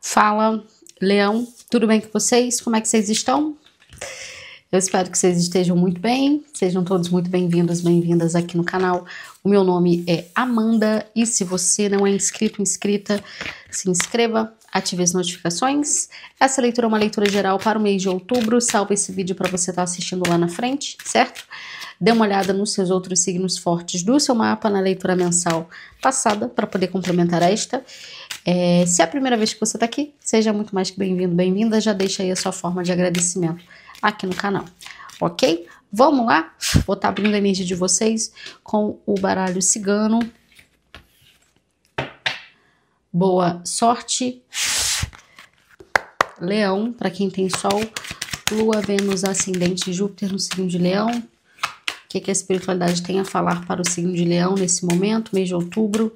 Fala, Leão, tudo bem com vocês? Como é que vocês estão? Eu espero que vocês estejam muito bem, sejam todos muito bem-vindos, bem-vindas aqui no canal. O meu nome é Amanda e se você não é inscrito, inscrita, se inscreva, ative as notificações. Essa leitura é uma leitura geral para o mês de outubro, Salve esse vídeo para você estar tá assistindo lá na frente, certo? Dê uma olhada nos seus outros signos fortes do seu mapa na leitura mensal passada para poder complementar esta. É, se é a primeira vez que você está aqui, seja muito mais que bem-vindo, bem-vinda. Já deixa aí a sua forma de agradecimento aqui no canal, ok? Vamos lá? Vou estar tá abrindo a energia de vocês com o baralho cigano. Boa sorte. Leão, para quem tem sol, Lua, Vênus, Ascendente Júpiter no signo de Leão. O que, que a espiritualidade tem a falar para o signo de Leão nesse momento, mês de outubro?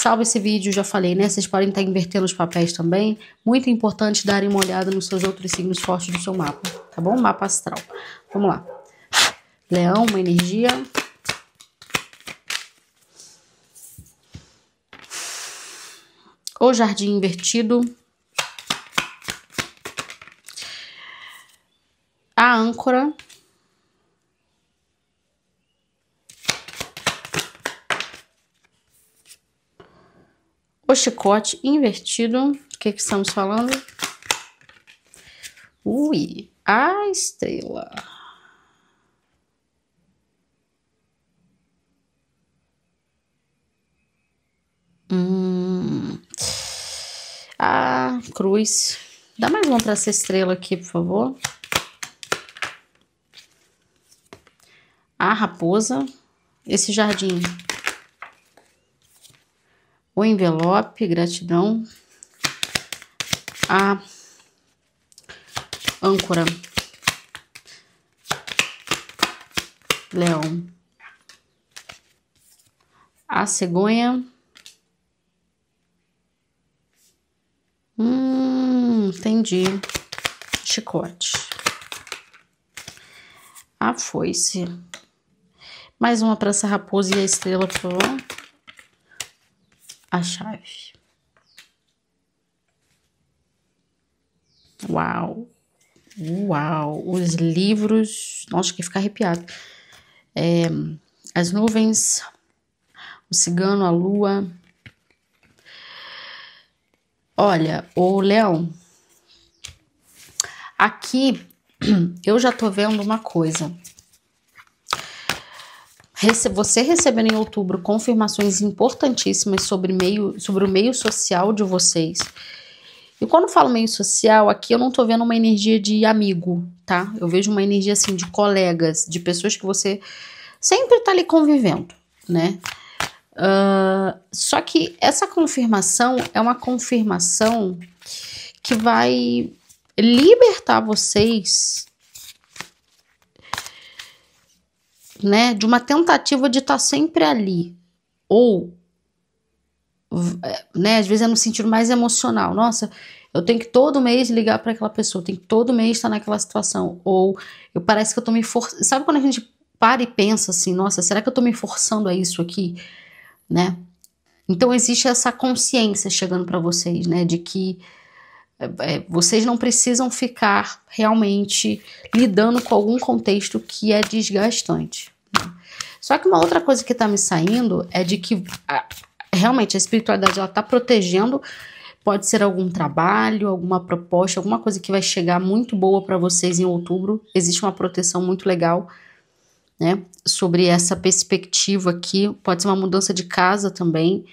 Salve esse vídeo, já falei, né? Vocês podem estar invertendo os papéis também. Muito importante darem uma olhada nos seus outros signos fortes do seu mapa, tá bom? Mapa astral. Vamos lá. Leão, uma energia. O jardim invertido. A âncora. o chicote invertido. O que, que estamos falando? Ui, a estrela. Hum, a cruz. Dá mais uma para essa estrela aqui, por favor. A raposa. Esse jardim o envelope, gratidão, a âncora, leão, a cegonha, hum, entendi, chicote, a foice, mais uma para essa raposa e a estrela, por favor a chave. Uau! Uau! Os livros. Nossa, que ficar arrepiado. É, as nuvens, o cigano, a lua. Olha, o Leão, aqui eu já tô vendo uma coisa você recebeu em outubro confirmações importantíssimas sobre, meio, sobre o meio social de vocês. E quando falo meio social, aqui eu não tô vendo uma energia de amigo, tá? Eu vejo uma energia assim de colegas, de pessoas que você sempre tá ali convivendo, né? Uh, só que essa confirmação é uma confirmação que vai libertar vocês né, de uma tentativa de estar tá sempre ali, ou, é, né, às vezes é no sentido mais emocional, nossa, eu tenho que todo mês ligar para aquela pessoa, tenho que todo mês estar tá naquela situação, ou eu parece que eu tô me forçando, sabe quando a gente para e pensa assim, nossa, será que eu tô me forçando a isso aqui, né? Então existe essa consciência chegando para vocês, né, de que é, vocês não precisam ficar realmente lidando com algum contexto que é desgastante. Né? Só que uma outra coisa que está me saindo é de que realmente a espiritualidade está protegendo. Pode ser algum trabalho, alguma proposta, alguma coisa que vai chegar muito boa para vocês em outubro. Existe uma proteção muito legal, né? Sobre essa perspectiva aqui. Pode ser uma mudança de casa também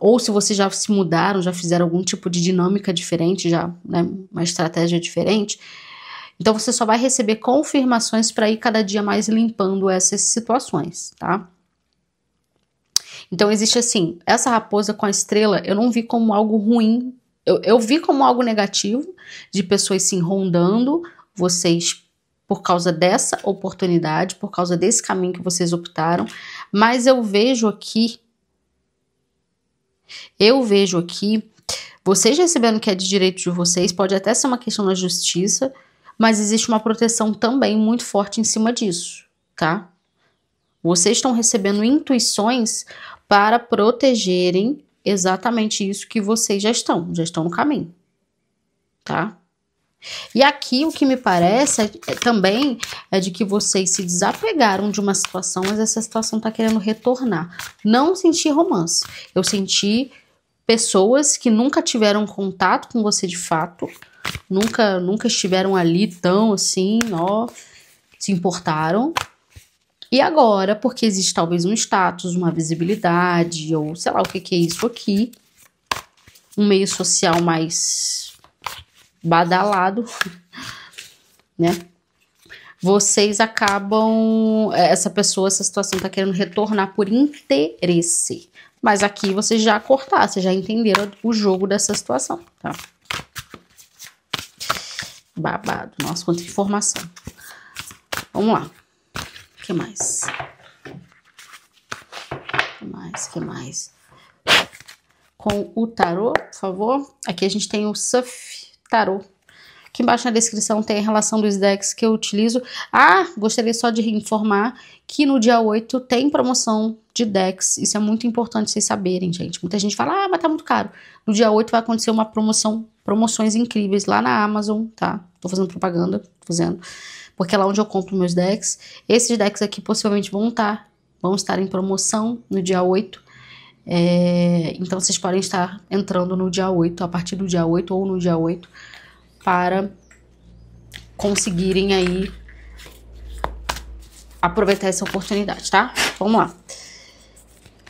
ou se vocês já se mudaram, já fizeram algum tipo de dinâmica diferente, já, né, uma estratégia diferente. Então você só vai receber confirmações para ir cada dia mais limpando essas situações, tá? Então existe assim, essa raposa com a estrela, eu não vi como algo ruim, eu, eu vi como algo negativo de pessoas se rondando, vocês por causa dessa oportunidade, por causa desse caminho que vocês optaram, mas eu vejo aqui eu vejo aqui vocês recebendo o que é de direito de vocês, pode até ser uma questão da justiça, mas existe uma proteção também muito forte em cima disso, tá? Vocês estão recebendo intuições para protegerem exatamente isso que vocês já estão, já estão no caminho, tá? E aqui o que me parece é, é, também é de que vocês se desapegaram de uma situação, mas essa situação tá querendo retornar. Não senti romance. Eu senti pessoas que nunca tiveram contato com você de fato, nunca nunca estiveram ali tão assim, ó, se importaram. E agora, porque existe talvez um status, uma visibilidade, ou sei lá o que, que é isso aqui, um meio social mais badalado, né? Vocês acabam. É, essa pessoa, essa situação tá querendo retornar por interesse. Mas aqui vocês já cortaram, vocês já entenderam o jogo dessa situação, tá? Babado. Nossa, quanta informação. Vamos lá. O que mais? O que mais? O que mais? Com o tarô, por favor. Aqui a gente tem o safi tarô. Aqui embaixo na descrição tem a relação dos decks que eu utilizo. Ah, gostaria só de informar que no dia 8 tem promoção de decks. Isso é muito importante vocês saberem, gente. Muita gente fala, ah, mas tá muito caro. No dia 8 vai acontecer uma promoção, promoções incríveis lá na Amazon, tá? Tô fazendo propaganda, tô fazendo. Porque é lá onde eu compro meus decks. Esses decks aqui possivelmente vão estar, tá, vão estar em promoção no dia 8. É, então vocês podem estar entrando no dia 8, a partir do dia 8 ou no dia 8, para conseguirem aí aproveitar essa oportunidade, tá? Vamos lá.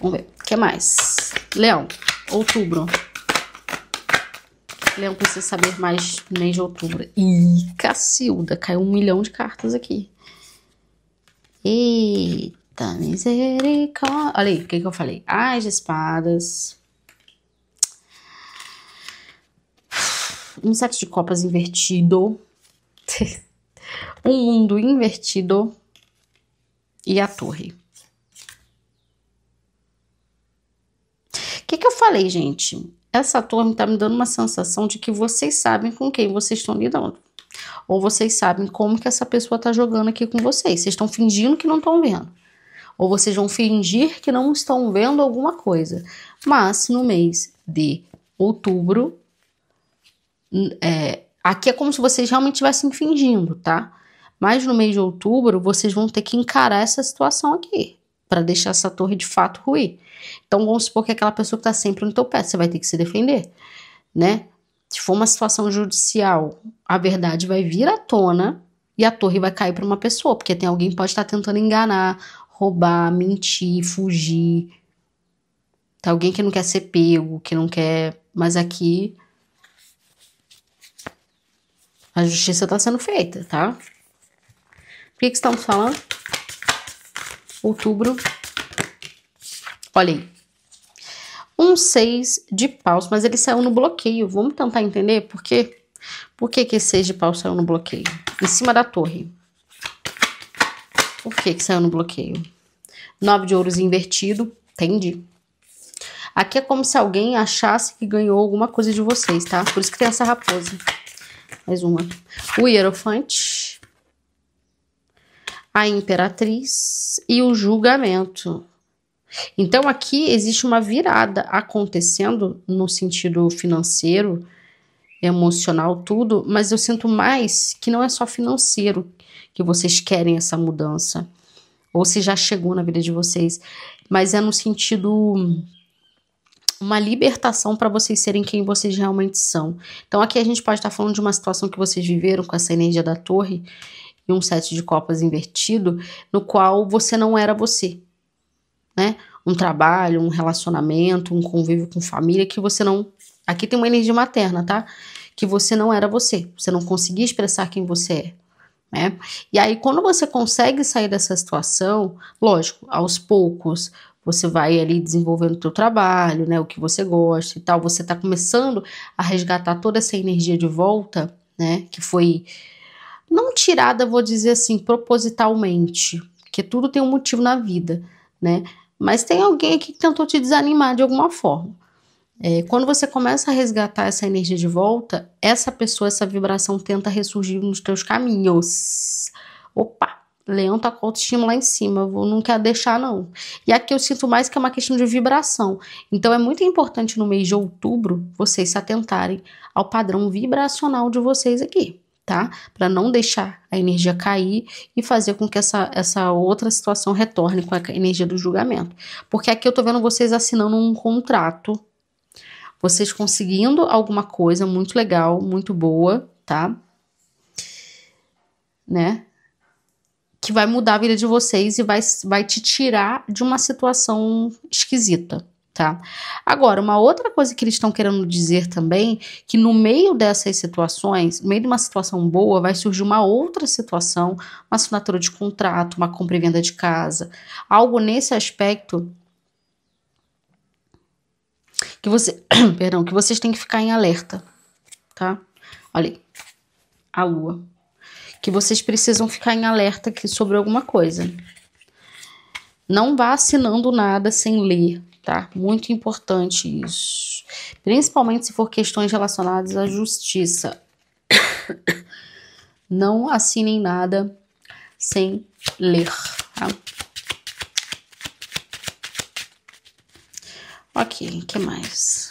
Vamos ver. O que mais? Leão, outubro. Leão precisa saber mais no mês de outubro. Ih, Cacilda, caiu um milhão de cartas aqui. Eita da misericórdia. Olha aí, o que, que eu falei? As espadas. Um sete de copas invertido. um mundo invertido. E a torre. O que, que eu falei, gente? Essa torre tá me dando uma sensação de que vocês sabem com quem vocês estão lidando. Ou vocês sabem como que essa pessoa tá jogando aqui com vocês. Vocês estão fingindo que não estão vendo ou vocês vão fingir que não estão vendo alguma coisa. Mas no mês de outubro, é, aqui é como se vocês realmente estivessem fingindo, tá? Mas no mês de outubro, vocês vão ter que encarar essa situação aqui, para deixar essa torre de fato ruir. Então vamos supor que aquela pessoa que tá sempre no teu pé, você vai ter que se defender, né? Se for uma situação judicial, a verdade vai vir à tona e a torre vai cair para uma pessoa, porque tem alguém que pode estar tentando enganar roubar, mentir, fugir. Tá alguém que não quer ser pego, que não quer. Mas aqui. A justiça tá sendo feita, tá? O que, que estamos falando? Outubro. Olha aí. Um seis de paus, mas ele saiu no bloqueio. Vamos tentar entender por quê? Por que que esse seis de paus saiu no bloqueio? Em cima da torre. Por que que saiu no bloqueio? Nove de ouros invertido, entendi. Aqui é como se alguém achasse que ganhou alguma coisa de vocês, tá? Por isso que tem essa raposa. Mais uma. O Hierofante. A Imperatriz. E o Julgamento. Então aqui existe uma virada acontecendo no sentido financeiro, emocional, tudo, mas eu sinto mais que não é só financeiro, que vocês querem essa mudança, ou se já chegou na vida de vocês, mas é no sentido uma libertação para vocês serem quem vocês realmente são. Então aqui a gente pode estar tá falando de uma situação que vocês viveram com essa energia da torre e um sete de copas invertido, no qual você não era você, né? Um trabalho, um relacionamento, um convívio com família que você não. Aqui tem uma energia materna, tá? Que você não era você. Você não conseguia expressar quem você é. Né? E aí, quando você consegue sair dessa situação, lógico, aos poucos você vai ali desenvolvendo o teu trabalho, né, o que você gosta e tal, você está começando a resgatar toda essa energia de volta, né, que foi não tirada, vou dizer assim, propositalmente, porque tudo tem um motivo na vida, né? Mas tem alguém aqui que tentou te desanimar de alguma forma. É, quando você começa a resgatar essa energia de volta, essa pessoa, essa vibração tenta ressurgir nos teus caminhos. Opa! Leão tá com autoestima lá em cima, vou não quero deixar não. E aqui eu sinto mais que é uma questão de vibração. Então é muito importante no mês de outubro vocês se atentarem ao padrão vibracional de vocês aqui, tá? Para não deixar a energia cair e fazer com que essa, essa outra situação retorne com a energia do julgamento. Porque aqui eu tô vendo vocês assinando um contrato vocês conseguindo alguma coisa muito legal, muito boa, tá? Né? Que vai mudar a vida de vocês e vai, vai te tirar de uma situação esquisita, tá? Agora, uma outra coisa que eles estão querendo dizer também, que no meio dessas situações, no meio de uma situação boa, vai surgir uma outra situação, uma assinatura de contrato, uma compra e venda de casa, algo nesse aspecto que você, perdão, que vocês têm que ficar em alerta, tá? Olha aí, a lua. Que vocês precisam ficar em alerta aqui sobre alguma coisa. Não vá assinando nada sem ler, tá? Muito importante isso. Principalmente se for questões relacionadas à justiça. Não assinem nada sem ler, tá? Ok, que mais?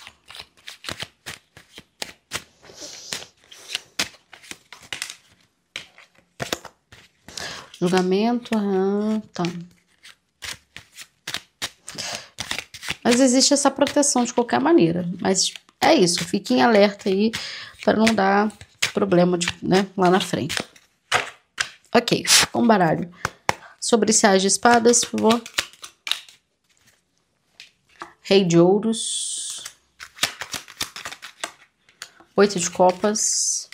Julgamento, ah, tá. Mas existe essa proteção de qualquer maneira. Mas é isso, fiquem alerta aí para não dar problema de, né, lá na frente. Ok, um baralho. Sobre esse de espadas, por favor. Rei de Ouros, Oito de Copas,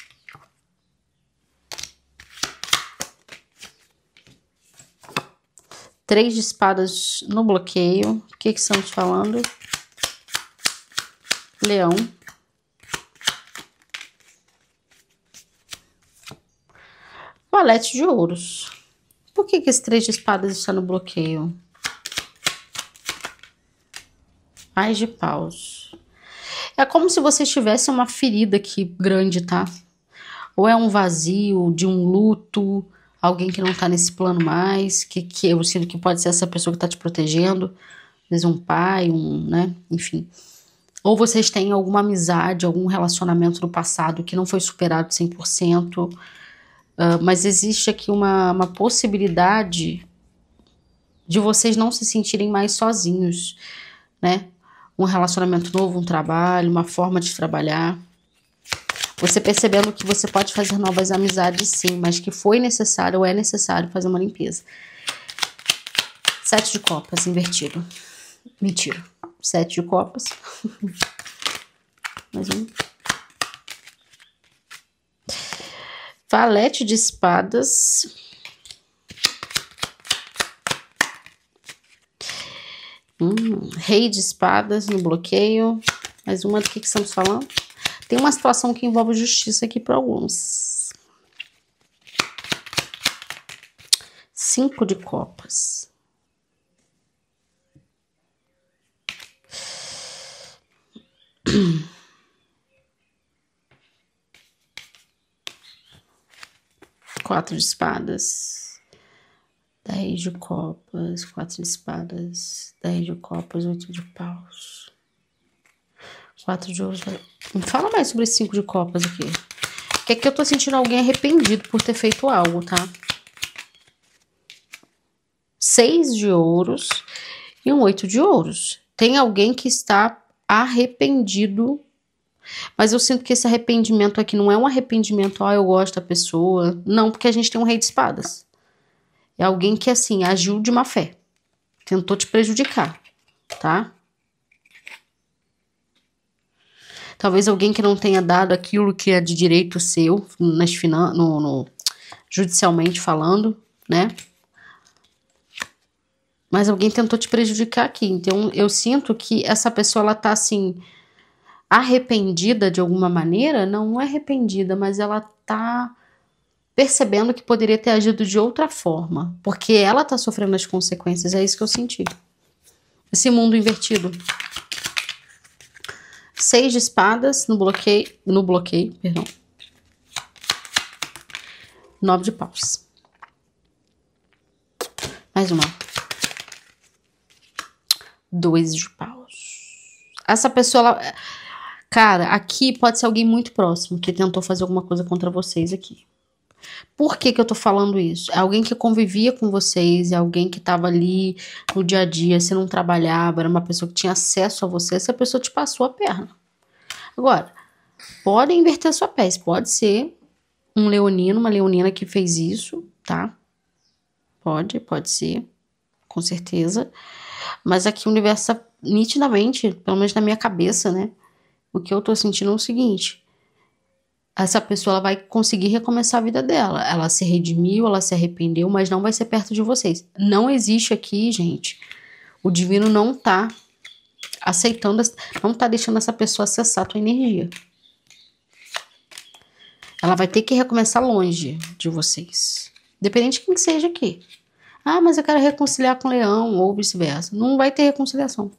Três de espadas no bloqueio. O que, que estamos falando? Leão. Valete de ouros. Por que, que esse três de espadas está no bloqueio? mais de paus. É como se você tivesse uma ferida aqui grande, tá? Ou é um vazio de um luto, alguém que não tá nesse plano mais, que, que eu sinto que pode ser essa pessoa que tá te protegendo, às vezes um pai, um, né? Enfim. Ou vocês têm alguma amizade, algum relacionamento no passado que não foi superado 100%, uh, ah, mas existe aqui uma, uma possibilidade de vocês não se sentirem mais sozinhos, né? um relacionamento novo, um trabalho, uma forma de trabalhar. Você percebendo que você pode fazer novas amizades, sim, mas que foi necessário ou é necessário fazer uma limpeza. Sete de copas invertido. Mentira. Sete de copas. Mais um. Valete de espadas. rei de espadas no bloqueio. Mais uma do que, que estamos falando. Tem uma situação que envolve justiça aqui para alguns. Cinco de copas. Quatro de espadas dez de copas, quatro de espadas, dez de copas, oito de paus, quatro de ouros. Não tá- fala mais sobre cinco de copas aqui. Que aqui é eu tô sentindo alguém arrependido por ter feito algo, tá? Seis de ouros e um oito de ouros. Tem alguém que está arrependido mas eu sinto que esse arrependimento aqui não é um arrependimento, ó, oh, ah, eu gosto da pessoa. Não, porque a gente tem um rei de espadas. É alguém que, assim, agiu de má fé. Tentou te prejudicar, tá? Talvez alguém que não tenha dado aquilo que é de direito seu, nas finan no, no, judicialmente falando, né? Mas alguém tentou te prejudicar aqui. Então, eu sinto que essa pessoa, ela tá, assim, arrependida de alguma maneira. Não, não é arrependida, mas ela tá percebendo que poderia ter agido de outra forma, porque ela está sofrendo as consequências, é isso que eu senti. Esse mundo invertido. Seis de espadas no bloqueio, no bloqueio, perdão. Nove de paus. Mais uma. Dois de paus. Essa pessoa, ela... cara, aqui pode ser alguém muito próximo que tentou fazer alguma coisa contra vocês aqui. Por que, que eu tô falando isso? É alguém que convivia com vocês, é alguém que tava ali no dia a dia, se não trabalhava, era uma pessoa que tinha acesso a você, essa pessoa te passou a perna. Agora, pode inverter a sua pés, pode ser um leonino, uma leonina que fez isso, tá? Pode, pode ser, com certeza. Mas aqui o universo tá nitidamente, pelo menos na minha cabeça, né? O que eu tô sentindo é o seguinte: essa pessoa vai conseguir recomeçar a vida dela. Ela se redimiu, ela se arrependeu, mas não vai ser perto de vocês. Não existe aqui, gente. O divino não tá aceitando, não tá deixando essa pessoa acessar a tua energia. Ela vai ter que recomeçar longe de vocês. Independente de quem seja aqui. Ah, mas eu quero reconciliar com o leão ou vice-versa. Não vai ter reconciliação.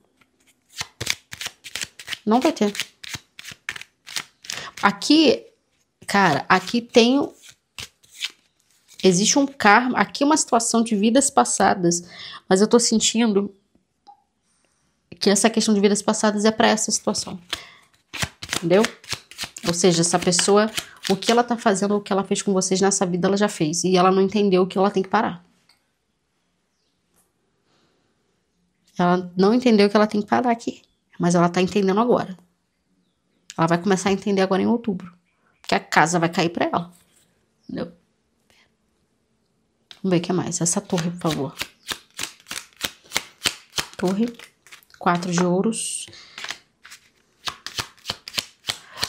Não vai ter. Aqui Cara, aqui tem. Existe um karma, aqui é uma situação de vidas passadas, mas eu tô sentindo que essa questão de vidas passadas é para essa situação. Entendeu? Ou seja, essa pessoa, o que ela tá fazendo, o que ela fez com vocês nessa vida, ela já fez. E ela não entendeu que ela tem que parar. Ela não entendeu que ela tem que parar aqui. Mas ela tá entendendo agora. Ela vai começar a entender agora em outubro que a casa vai cair para ela. Entendeu? Vamos ver o que mais. Essa torre, por favor. Torre. Quatro de ouros.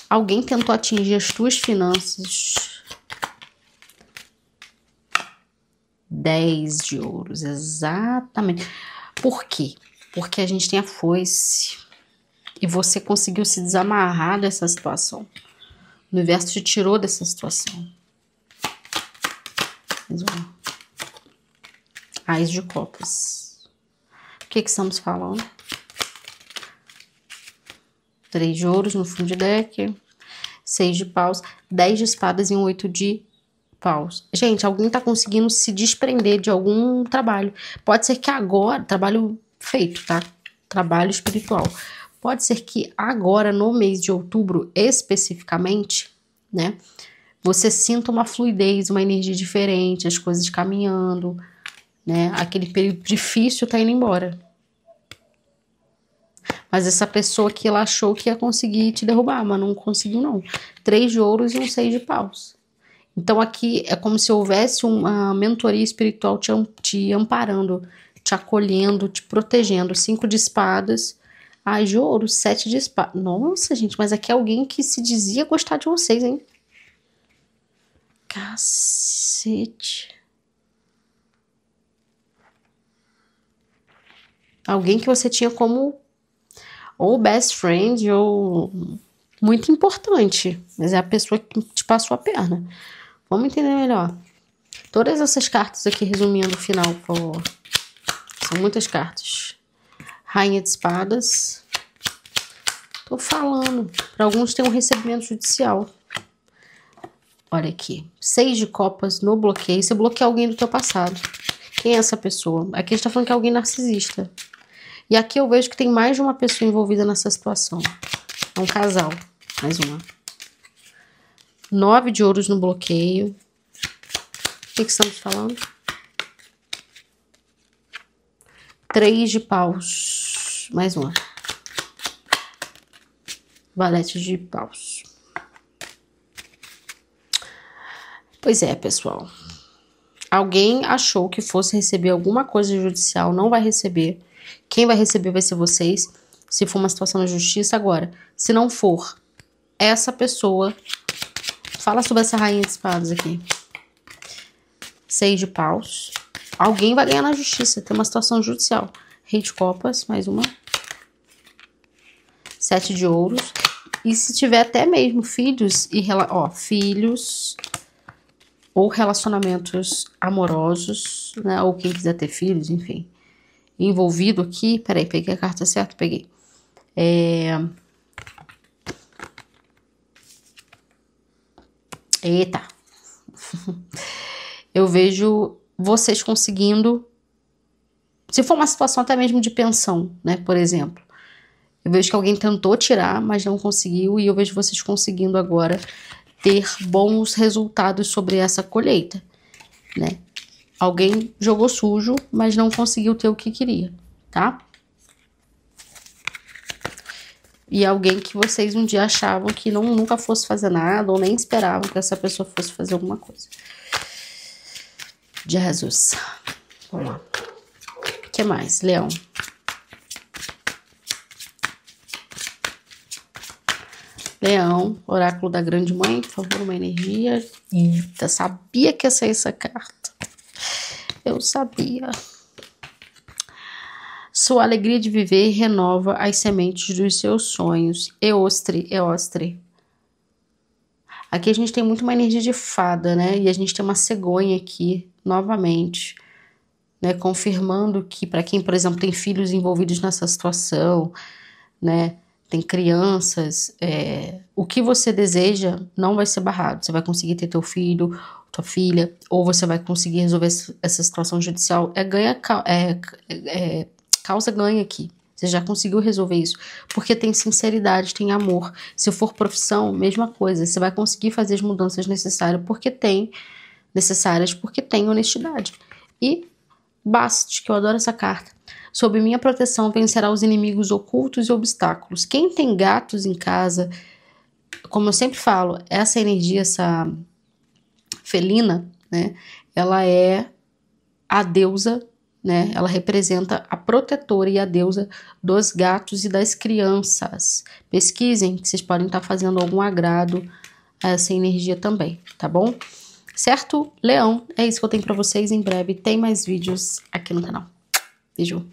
Alguém tentou atingir as tuas finanças. Dez de ouros, exatamente. Por quê? Porque a gente tem a foice. E você conseguiu se desamarrar dessa situação. O universo te tirou dessa situação. Ais de copas. O que, que estamos falando? Três de ouros no fundo de deck. Seis de paus. Dez de espadas e um oito de paus. Gente, alguém tá conseguindo se desprender de algum trabalho. Pode ser que agora... Trabalho feito, tá? Trabalho espiritual. Pode ser que agora, no mês de outubro, especificamente, né? Você sinta uma fluidez, uma energia diferente, as coisas caminhando, né? Aquele período difícil tá indo embora. Mas essa pessoa que ela achou que ia conseguir te derrubar, mas não conseguiu não. Três de ouros e um seis de paus. Então aqui é como se houvesse uma mentoria espiritual te, te amparando, te acolhendo, te protegendo. Cinco de espadas ah, de ouro, sete de espada. Nossa, gente, mas aqui é alguém que se dizia gostar de vocês, hein? Cacete. Alguém que você tinha como ou best friend ou muito importante, mas é a pessoa que te passou a perna. Vamos entender melhor. Todas essas cartas aqui, resumindo o final, por favor. São muitas cartas. Rainha de espadas. Tô falando. Para alguns tem um recebimento judicial. Olha aqui. Seis de copas no bloqueio. Você bloqueia alguém do teu passado. Quem é essa pessoa? Aqui está falando que é alguém narcisista. E aqui eu vejo que tem mais de uma pessoa envolvida nessa situação. É um casal. Mais uma. Nove de ouros no bloqueio. O que, que estamos falando? Três de paus. Mais uma. Valete de paus. Pois é, pessoal. Alguém achou que fosse receber alguma coisa judicial, não vai receber. Quem vai receber vai ser vocês, se for uma situação na justiça. Agora, se não for, essa pessoa. Fala sobre essa rainha de espadas aqui. Seis de paus. Alguém vai ganhar na justiça. Tem uma situação judicial. Rei de copas, mais uma. Sete de ouros. E se tiver até mesmo filhos e ó, filhos ou relacionamentos amorosos, né? Ou quem quiser ter filhos, enfim. Envolvido aqui, peraí, peguei a carta certa, peguei. É... Eita. Eu vejo vocês conseguindo. Se for uma situação até mesmo de pensão, né, por exemplo. Eu vejo que alguém tentou tirar, mas não conseguiu, e eu vejo vocês conseguindo agora ter bons resultados sobre essa colheita, né? Alguém jogou sujo, mas não conseguiu ter o que queria, tá? E alguém que vocês um dia achavam que não, nunca fosse fazer nada, ou nem esperavam que essa pessoa fosse fazer alguma coisa. Jesus. Vamos lá. O que mais? Leão. Leão, oráculo da grande mãe, por favor, uma energia. Eita, sabia que ia sair essa carta. Eu sabia. Sua alegria de viver renova as sementes dos seus sonhos. Eostre, eostre. Aqui a gente tem muito uma energia de fada, né? E a gente tem uma cegonha aqui novamente, né, confirmando que para quem, por exemplo, tem filhos envolvidos nessa situação, né, tem crianças, é, o que você deseja não vai ser barrado. Você vai conseguir ter teu filho, tua filha, ou você vai conseguir resolver essa situação judicial. É ganha, é, é, causa ganha aqui. Você já conseguiu resolver isso. Porque tem sinceridade, tem amor. Se for profissão, mesma coisa. Você vai conseguir fazer as mudanças necessárias porque tem necessárias porque tem honestidade. E Bast, que eu adoro essa carta. Sob minha proteção vencerá os inimigos ocultos e obstáculos. Quem tem gatos em casa, como eu sempre falo, essa energia, essa felina, né? Ela é a deusa, né? Ela representa a protetora e a deusa dos gatos e das crianças. Pesquisem que vocês podem estar fazendo algum agrado a essa energia também, tá bom? Certo? Leão, é isso que eu tenho para vocês em breve. Tem mais vídeos aqui no canal. Beijo.